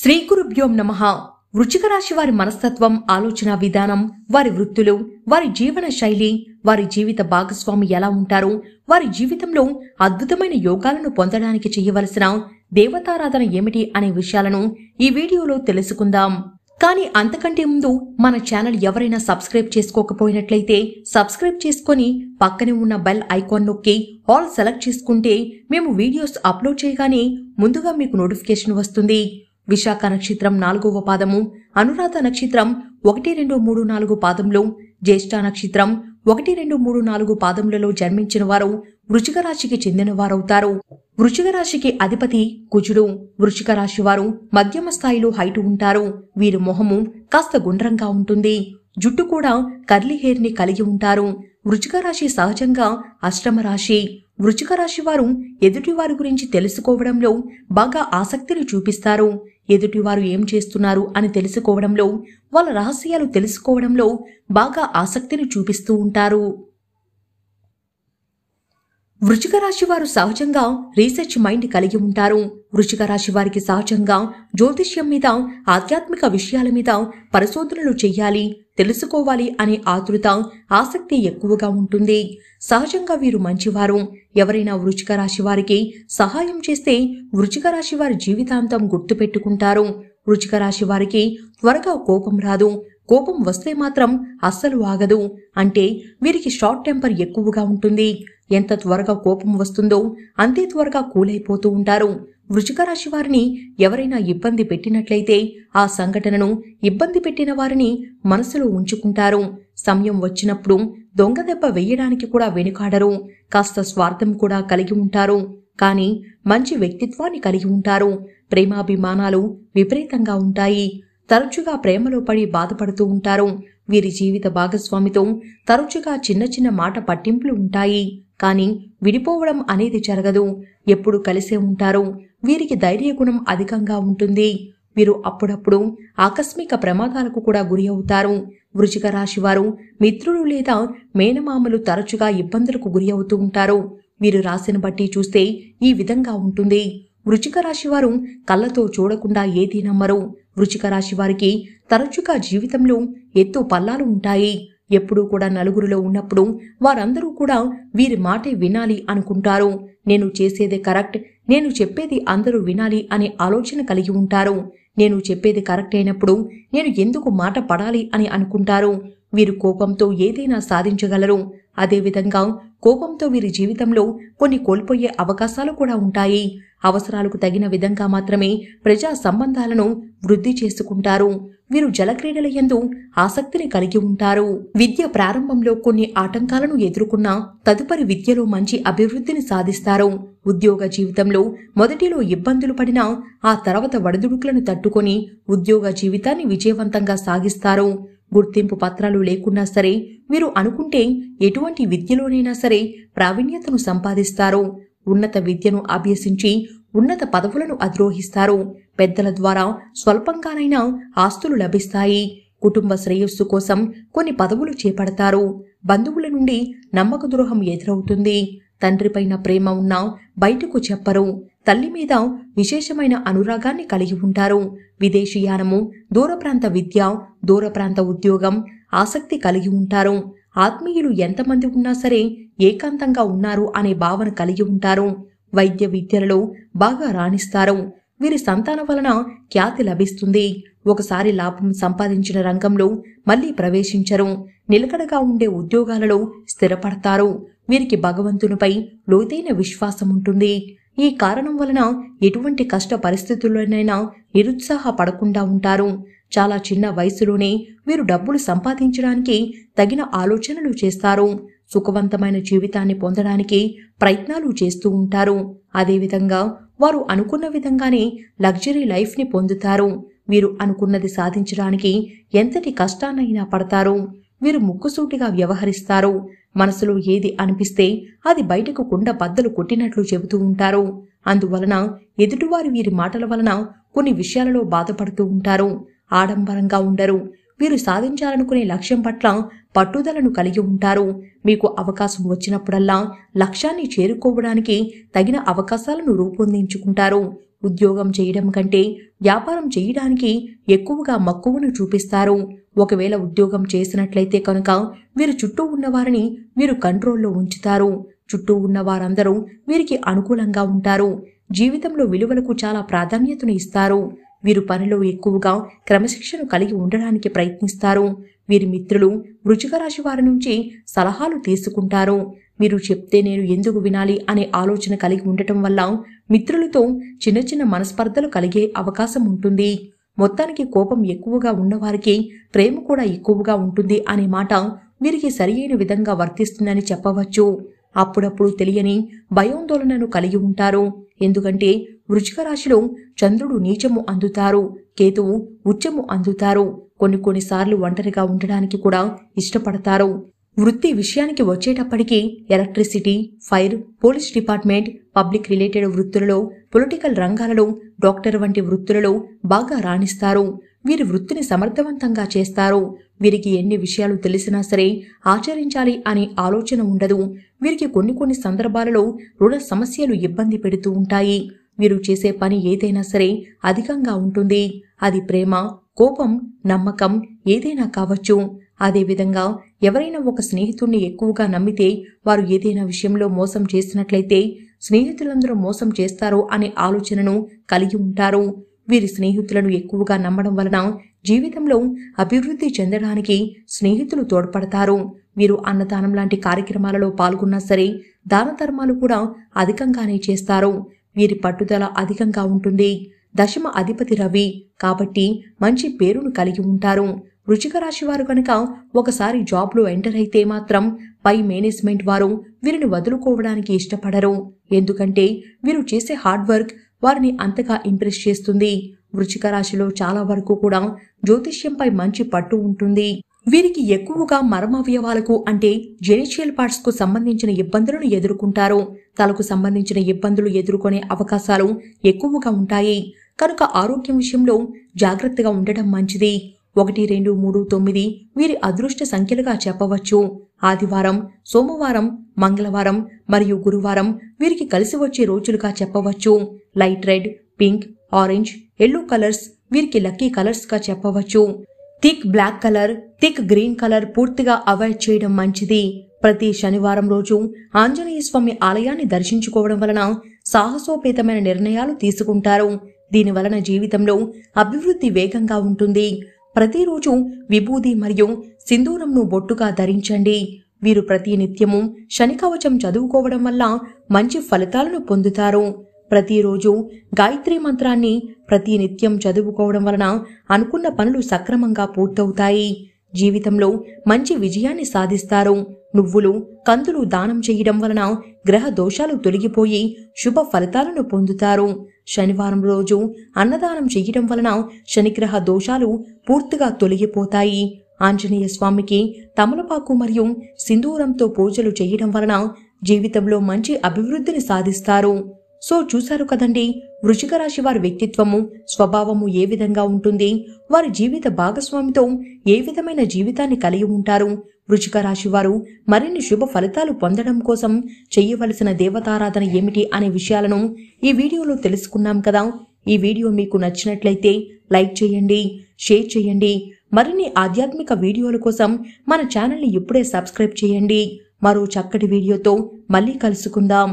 శ్రీ గురుభ్యోం నమ వృచిక రాశి వారి మనస్తత్వం ఆలోచన విధానం వారి వృత్తులు వారి జీవన శైలి వారి జీవిత భాగస్వామి ఎలా ఉంటారు వారి జీవితంలో అద్భుతమైన యోగాలను పొందడానికి చేయవలసిన దేవతారాధన ఏమిటి అనే విషయాలను ఈ వీడియోలో తెలుసుకుందాం కానీ అంతకంటే ముందు మన ఛానల్ ఎవరైనా సబ్స్క్రైబ్ చేసుకోకపోయినట్లయితే సబ్స్క్రైబ్ చేసుకొని పక్కనే ఉన్న బెల్ ఐకాన్ నొక్కి ఆల్ సెలెక్ట్ చేసుకుంటే మేము వీడియోస్ అప్లోడ్ చేయగానే ముందుగా మీకు నోటిఫికేషన్ వస్తుంది విశాఖ నక్షత్రం నాలుగవ పాదము అనురాధ నక్షత్రం ఒకటి రెండు మూడు నాలుగు పాదంలో జ్యేష్ఠ నక్షత్రం ఒకటి రెండు మూడు నాలుగు పాదములలో జన్మించిన వారు వృషిక రాశికి చెందిన వారవుతారు రాశికి అధిపతి కుజుడు వృషిక రాశి వారు మధ్యమ స్థాయిలో హైటు ఉంటారు వీరి మొహము కాస్త గుండ్రంగా ఉంటుంది జుట్టు కూడా కర్లీ హెయిర్ ని కలిగి ఉంటారు వృషిక రాశి సహజంగా అష్టమ రాశి వృషిక రాశి వారు ఎదుటివారి గురించి తెలుసుకోవడంలో బాగా ఆసక్తిని చూపిస్తారు ఎదుటివారు ఏం చేస్తున్నారు అని తెలుసుకోవడంలో వాళ్ళ రహస్యాలు తెలుసుకోవడంలో బాగా ఆసక్తిని చూపిస్తూ ఉంటారు వృచిక రాశి వారు సహజంగా రీసెర్చ్ మైండ్ కలిగి ఉంటారు వృచిక రాశి వారికి సహజంగా జ్యోతిష్యం మీద ఆధ్యాత్మిక విషయాల మీద పరిశోధనలు చేయాలి తెలుసుకోవాలి అనే ఆతృత ఆసక్తి ఎక్కువగా ఉంటుంది సహజంగా వీరు మంచివారు ఎవరైనా వృచిక రాశి వారికి సహాయం చేస్తే వృచిక రాశి వారి జీవితాంతం గుర్తుపెట్టుకుంటారు వృచిక రాశి వారికి త్వరగా కోపం రాదు కోపం వస్తే మాత్రం అస్సలు ఆగదు అంటే వీరికి షార్ట్ టెంపర్ ఎక్కువగా ఉంటుంది ఎంత త్వరగా కోపం వస్తుందో అంతే త్వరగా కూలైపోతూ ఉంటారు వృషిక రాశి వారిని ఎవరైనా ఇబ్బంది పెట్టినట్లయితే ఆ సంఘటనను ఇబ్బంది పెట్టిన వారిని మనసులో ఉంచుకుంటారు సమయం వచ్చినప్పుడు దొంగదెబ్బ వేయడానికి కూడా వెనుకాడరు కాస్త స్వార్థం కూడా కలిగి ఉంటారు కానీ మంచి వ్యక్తిత్వాన్ని కలిగి ఉంటారు ప్రేమాభిమానాలు విపరీతంగా ఉంటాయి తరచుగా ప్రేమలో పడి బాధపడుతూ ఉంటారు వీరి జీవిత భాగస్వామితో తరచుగా చిన్న చిన్న మాట పట్టింపులు ఉంటాయి కానీ విడిపోవడం అనేది జరగదు ఎప్పుడు కలిసే ఉంటారు వీరికి ధైర్యగుణం అధికంగా ఉంటుంది వీరు అప్పుడప్పుడు ఆకస్మిక ప్రమాదాలకు కూడా గురి అవుతారు వృచిక రాశి వారు మిత్రులు లేదా మేనమామలు తరచుగా ఇబ్బందులకు గురి అవుతూ ఉంటారు వీరు రాశిని బట్టి చూస్తే ఈ విధంగా ఉంటుంది వృచిక రాశి వారు కళ్ళతో చూడకుండా ఏది నమ్మరు వృచిక రాశి వారికి తరచుగా జీవితంలో ఎత్తు పల్లాలు ఉంటాయి ఎప్పుడూ కూడా నలుగురిలో ఉన్నప్పుడు వారందరూ కూడా వీరి మాటే వినాలి అనుకుంటారు నేను చేసేది కరెక్ట్ నేను చెప్పేది అందరూ వినాలి అనే ఆలోచన కలిగి ఉంటారు నేను చెప్పేది కరెక్ట్ అయినప్పుడు నేను ఎందుకు మాట పడాలి అని అనుకుంటారు వీరు కోపంతో ఏదైనా సాధించగలరు అదేవిధంగా కోపంతో వీరి జీవితంలో కొన్ని కోల్పోయే అవకాశాలు కూడా ఉంటాయి అవసరాలకు తగిన విధంగా మాత్రమే ప్రజా సంబంధాలను వృద్ధి చేసుకుంటారు వీరు జలక్రీడల ఎందు ఆసక్తిని కలిగి ఉంటారు విద్య ప్రారంభంలో కొన్ని ఆటంకాలను ఎదుర్కొన్న తదుపరి విద్యలో మంచి అభివృద్ధిని సాధిస్తారు ఉద్యోగ జీవితంలో మొదటిలో ఇబ్బందులు పడినా ఆ తర్వాత వడదుడుకులను తట్టుకొని ఉద్యోగ జీవితాన్ని విజయవంతంగా సాగిస్తారు గుర్తింపు పత్రాలు లేకున్నా సరే మీరు అనుకుంటే ఎటువంటి విద్యలోనైనా సరే ప్రావీణ్యతను సంపాదిస్తారు ఉన్నత విద్యను అభ్యసించి ఉన్నత పదవులను అధిరోహిస్తారు పెద్దల ద్వారా స్వల్పంగానైనా ఆస్తులు లభిస్తాయి కుటుంబ శ్రేయస్సు కోసం కొన్ని పదవులు చేపడతారు బంధువుల నుండి నమ్మక ద్రోహం ఎదురవుతుంది తండ్రిపైన ప్రేమ ఉన్నా బయటకు చెప్పరు తల్లి మీద విశేషమైన అనురాగాన్ని కలిగి ఉంటారు విదేశీయానము దూర ప్రాంత విద్య దూర ప్రాంత ఉద్యోగం ఆసక్తి కలిగి ఉంటారు ఆత్మీయులు ఎంతమంది ఉన్నా సరే ఏకాంతంగా ఉన్నారు అనే భావన కలిగి ఉంటారు వైద్య విద్యలలో బాగా రాణిస్తారు వీరి సంతానం వలన ఖ్యాతి లభిస్తుంది ఒకసారి లాభం సంపాదించిన రంగంలో మళ్లీ ప్రవేశించరు నిలకడగా ఉండే ఉద్యోగాలలో స్థిరపడతారు వీరికి భగవంతునిపై లోతైన విశ్వాసం ఉంటుంది ఈ కారణం వలన ఎటువంటి కష్ట పరిస్థితుల్లోనైనా నిరుత్సాహపడకుండా ఉంటారు చాలా చిన్న వయసులోనే వీరు డబ్బులు సంపాదించడానికి తగిన ఆలోచనలు చేస్తారు సుఖవంతమైన జీవితాన్ని పొందడానికి ప్రయత్నాలు చేస్తూ ఉంటారు అదేవిధంగా వారు అనుకున్న విధంగానే లగ్జరీ లైఫ్ని పొందుతారు వీరు అనుకున్నది సాధించడానికి ఎంతటి కష్టాన్నైనా పడతారు వీరు ముక్కుసూటిగా వ్యవహరిస్తారు మనసులో ఏది అనిపిస్తే అది బయటకు కుండ బద్దలు కొట్టినట్లు చెబుతూ ఉంటారు అందువలన ఎదుటివారి వీరి మాటల వలన కొన్ని విషయాలలో బాధపడుతూ ఉంటారు ఆడంబరంగా ఉండరు వీరు సాధించాలనుకునే లక్ష్యం పట్ల పట్టుదలను కలిగి ఉంటారు మీకు అవకాశం వచ్చినప్పుడల్లా లక్ష్యాన్ని చేరుకోవడానికి తగిన అవకాశాలను రూపొందించుకుంటారు ఉద్యోగం చేయడం కంటే వ్యాపారం చేయడానికి ఎక్కువగా మక్కువను చూపిస్తారు ఒకవేళ ఉద్యోగం చేసినట్లయితే కనుక వీరు చుట్టూ ఉన్నవారిని వీరు కంట్రోల్లో ఉంచుతారు చుట్టూ ఉన్న వారందరూ వీరికి అనుకూలంగా ఉంటారు జీవితంలో విలువలకు చాలా ప్రాధాన్యతను ఇస్తారు వీరు పనిలో ఎక్కువగా క్రమశిక్షణ కలిగి ఉండడానికి ప్రయత్నిస్తారు వీరి మిత్రులు వృచిక రాశి వారి నుంచి సలహాలు తీసుకుంటారు మీరు చెప్తే నేను ఎందుకు వినాలి అనే ఆలోచన కలిగి ఉండటం వల్ల మిత్రులతో చిన్న చిన్న మనస్పర్ధలు కలిగే అవకాశం ఉంటుంది మొత్తానికి కోపం ఎక్కువగా ఉన్నవారికి ప్రేమ కూడా ఎక్కువగా ఉంటుంది అనే మాట వీరికి సరియైన విధంగా వర్తిస్తుందని చెప్పవచ్చు అప్పుడప్పుడు తెలియని భయోందోళనను కలిగి ఉంటారు ఎందుకంటే వృచిక రాశిలో చంద్రుడు నీచము అందుతారు కేతువు ఉచ్చము అందుతారు కొన్ని కొన్నిసార్లు ఒంటరిగా ఉండడానికి కూడా ఇష్టపడతారు వృత్తి విషయానికి వచ్చేటప్పటికీ electricity fire police department public related వృత్తులలో పొలిటికల్ రంగాలలో డాక్టర్ వంటి వృత్తులలో బాగా రాణిస్తారు వీరి వృత్తిని సమర్థవంతంగా చేస్తారు వీరికి ఎన్ని విషయాలు తెలిసినా సరే ఆచరించాలి అనే ఆలోచన ఉండదు వీరికి కొన్ని కొన్ని సందర్భాలలో రుణ సమస్యలు ఇబ్బంది పెడుతూ ఉంటాయి వీరు చేసే పని ఏదైనా సరే అధికంగా ఉంటుంది అది ప్రేమ కోపం నమ్మకం ఏదైనా కావచ్చు అదేవిధంగా ఎవరైనా ఒక స్నేహితుణ్ణి ఎక్కువగా నమ్మితే వారు ఏదైనా విషయంలో మోసం చేసినట్లయితే స్నేహితులందరూ మోసం చేస్తారో అనే ఆలోచనను కలిగి ఉంటారు వీరి స్నేహితులను ఎక్కువగా నమ్మడం వలన జీవితంలో అభివృద్ధి చెందడానికి స్నేహితులు తోడ్పడతారు వీరు అన్నదానం లాంటి కార్యక్రమాలలో పాల్గొన్నా సరే దాన ధర్మాలు కూడా అధికంగానే చేస్తారు వీరి పట్టుదల అధికంగా ఉంటుంది దశమ అధిపతి రవి కాబట్టి మంచి పేరును కలిగి ఉంటారు వృచిక రాశి వారు కనుక ఒకసారి జాబ్లో ఎంటర్ అయితే మాత్రం పై మేనేజ్మెంట్ వారు వీరిని వదులుకోవడానికి ఇష్టపడరు ఎందుకంటే వీరు చేసే హార్డ్ వర్క్ వారిని అంతగా ఇంప్రెస్ చేస్తుంది వృచిక రాశిలో చాలా వరకు కూడా జ్యోతిష్యంపై మంచి పట్టు ఉంటుంది వీరికి ఎక్కువగా మరమవయవాలకు అంటే జెనిషియల్ పార్ట్స్కు సంబంధించిన ఇబ్బందులను ఎదుర్కొంటారు తలకు సంబంధించిన ఇబ్బందులు ఎదుర్కొనే అవకాశాలు ఎక్కువగా ఉంటాయి కనుక ఆరోగ్యం విషయంలో జాగ్రత్తగా ఉండటం మంచిది ఒకటి రెండు మూడు తొమ్మిది వీరి అదృష్ట సంఖ్యలుగా చెప్పవచ్చు ఆదివారం సోమవారం మంగళవారం మరియు గురువారం వీరికి కలిసి వచ్చే రోజులుగా చెప్పవచ్చు light red pink orange yellow colours వీరికి లక్కీ కలర్స్గా చెప్పవచ్చు thick black colour thick green colour పూర్తిగా అవాయిడ్ చేయడం మంచిది ప్రతి శనివారం రోజు ఆంజనేయ స్వామి ఆలయాన్ని దర్శించుకోవడం వలన సాహసోపేతమైన నిర్ణయాలు తీసుకుంటారు దీని వలన జీవితంలో అభివృద్ధి వేగంగా ఉంటుంది ప్రతిరోజు విభూది మరియు సింధూరంను బొట్టుగా ధరించండి వీరు ప్రతి నిత్యము శనికవచం చదువుకోవడం వల్ల మంచి ఫలితాలను పొందుతారు ప్రతిరోజు గాయత్రి మంత్రాన్ని ప్రతి నిత్యం చదువుకోవడం వలన అనుకున్న పనులు సక్రమంగా పూర్తవుతాయి జీవితంలో మంచి విజయాన్ని సాధిస్తారు నువ్వులు కందులు దానం చేయడం వలన గ్రహ దోషాలు తొలగిపోయి శుభ ఫలితాలను పొందుతారు శనివారం రోజు అన్నదానం చేయడం వలన శనిగ్రహ దోషాలు పూర్తిగా తొలగిపోతాయి ఆంజనేయ స్వామికి తమలపాకు మరియు సింధూరంతో పూజలు చేయడం వలన జీవితంలో మంచి అభివృద్ధిని సాధిస్తారు సో చూశారు కదండి వృషిక రాశి వారి వ్యక్తిత్వము స్వభావము ఏ విధంగా ఉంటుంది వారి జీవిత భాగస్వామితో ఏ విధమైన జీవితాన్ని కలిగి ఉంటారు వృషిక రాశి వారు మరిన్ని శుభ ఫలితాలు పొందడం కోసం చేయవలసిన దేవతారాధన ఏమిటి అనే విషయాలను ఈ వీడియోలో తెలుసుకున్నాం కదా ఈ వీడియో మీకు నచ్చినట్లయితే లైక్ చేయండి షేర్ చేయండి మరిన్ని ఆధ్యాత్మిక వీడియోల కోసం మన ఛానల్ని ఇప్పుడే సబ్స్క్రైబ్ చేయండి మరో చక్కటి వీడియోతో మళ్ళీ కలుసుకుందాం